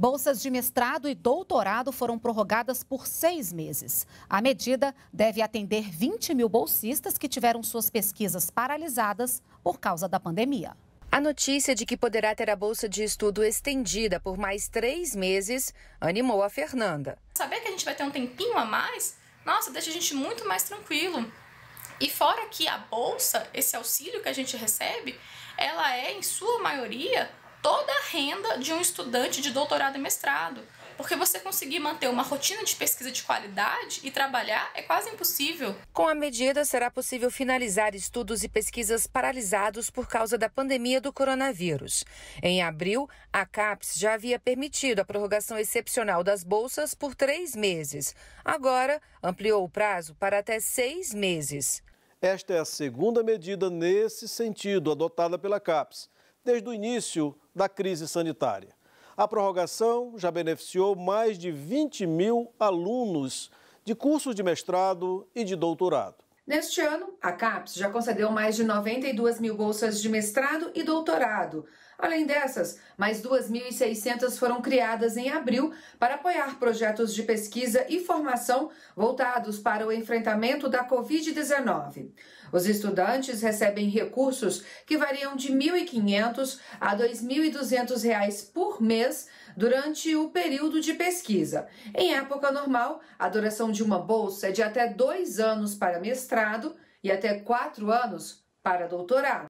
Bolsas de mestrado e doutorado foram prorrogadas por seis meses. A medida deve atender 20 mil bolsistas que tiveram suas pesquisas paralisadas por causa da pandemia. A notícia de que poderá ter a bolsa de estudo estendida por mais três meses animou a Fernanda. Saber que a gente vai ter um tempinho a mais, nossa, deixa a gente muito mais tranquilo. E fora que a bolsa, esse auxílio que a gente recebe, ela é, em sua maioria, toda a renda de um estudante de doutorado e mestrado. Porque você conseguir manter uma rotina de pesquisa de qualidade e trabalhar é quase impossível. Com a medida, será possível finalizar estudos e pesquisas paralisados por causa da pandemia do coronavírus. Em abril, a CAPES já havia permitido a prorrogação excepcional das bolsas por três meses. Agora, ampliou o prazo para até seis meses. Esta é a segunda medida nesse sentido adotada pela CAPES desde o início da crise sanitária. A prorrogação já beneficiou mais de 20 mil alunos de cursos de mestrado e de doutorado. Neste ano, a CAPES já concedeu mais de 92 mil bolsas de mestrado e doutorado, Além dessas, mais 2.600 foram criadas em abril para apoiar projetos de pesquisa e formação voltados para o enfrentamento da Covid-19. Os estudantes recebem recursos que variam de R$ 1.500 a R$ 2.200 por mês durante o período de pesquisa. Em época normal, a duração de uma bolsa é de até dois anos para mestrado e até quatro anos para doutorado.